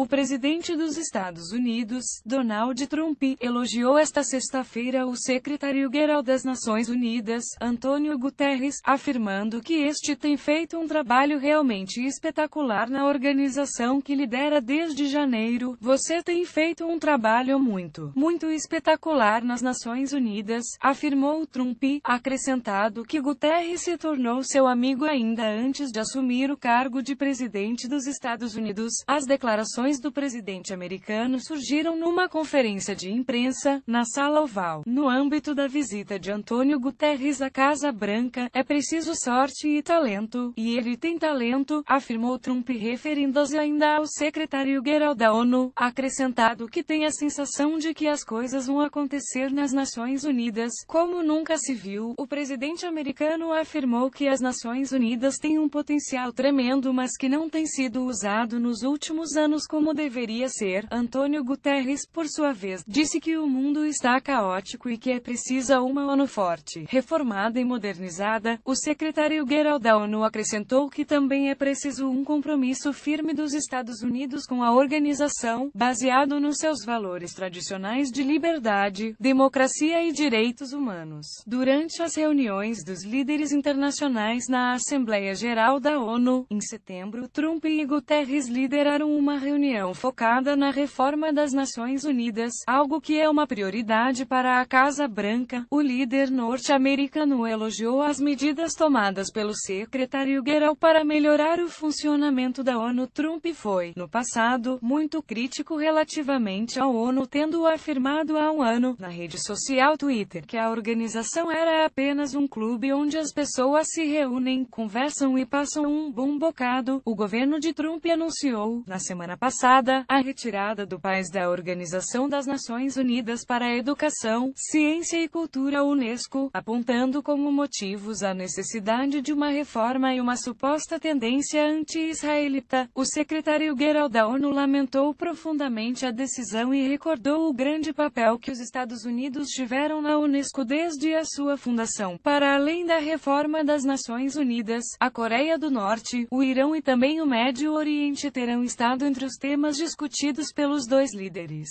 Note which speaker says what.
Speaker 1: O presidente dos Estados Unidos, Donald Trump, elogiou esta sexta-feira o secretário-geral das Nações Unidas, Antônio Guterres, afirmando que este tem feito um trabalho realmente espetacular na organização que lidera desde janeiro. Você tem feito um trabalho muito, muito espetacular nas Nações Unidas, afirmou Trump, acrescentado que Guterres se tornou seu amigo ainda antes de assumir o cargo de presidente dos Estados Unidos. As declarações declarações do presidente americano surgiram numa conferência de imprensa, na Sala Oval, no âmbito da visita de Antônio Guterres à Casa Branca. É preciso sorte e talento, e ele tem talento, afirmou Trump, referindo-se ainda ao secretário-geral da ONU, acrescentado que tem a sensação de que as coisas vão acontecer nas Nações Unidas, como nunca se viu. O presidente americano afirmou que as Nações Unidas têm um potencial tremendo, mas que não tem sido usado nos últimos anos como deveria ser, Antônio Guterres, por sua vez, disse que o mundo está caótico e que é precisa uma ONU forte, reformada e modernizada. O secretário geral da ONU acrescentou que também é preciso um compromisso firme dos Estados Unidos com a organização, baseado nos seus valores tradicionais de liberdade, democracia e direitos humanos. Durante as reuniões dos líderes internacionais na Assembleia Geral da ONU, em setembro, Trump e Guterres lideraram uma reunião reunião focada na reforma das Nações Unidas, algo que é uma prioridade para a Casa Branca, o líder norte-americano elogiou as medidas tomadas pelo secretário Geral para melhorar o funcionamento da ONU. Trump foi, no passado, muito crítico relativamente à ONU, tendo afirmado há um ano, na rede social Twitter, que a organização era apenas um clube onde as pessoas se reúnem, conversam e passam um bom bocado. O governo de Trump anunciou, na semana passada, passada, a retirada do país da Organização das Nações Unidas para a Educação, Ciência e Cultura Unesco, apontando como motivos a necessidade de uma reforma e uma suposta tendência anti-israelita. O secretário geral da ONU lamentou profundamente a decisão e recordou o grande papel que os Estados Unidos tiveram na Unesco desde a sua fundação. Para além da reforma das Nações Unidas, a Coreia do Norte, o Irã e também o Médio Oriente terão estado entre os temas discutidos pelos dois líderes.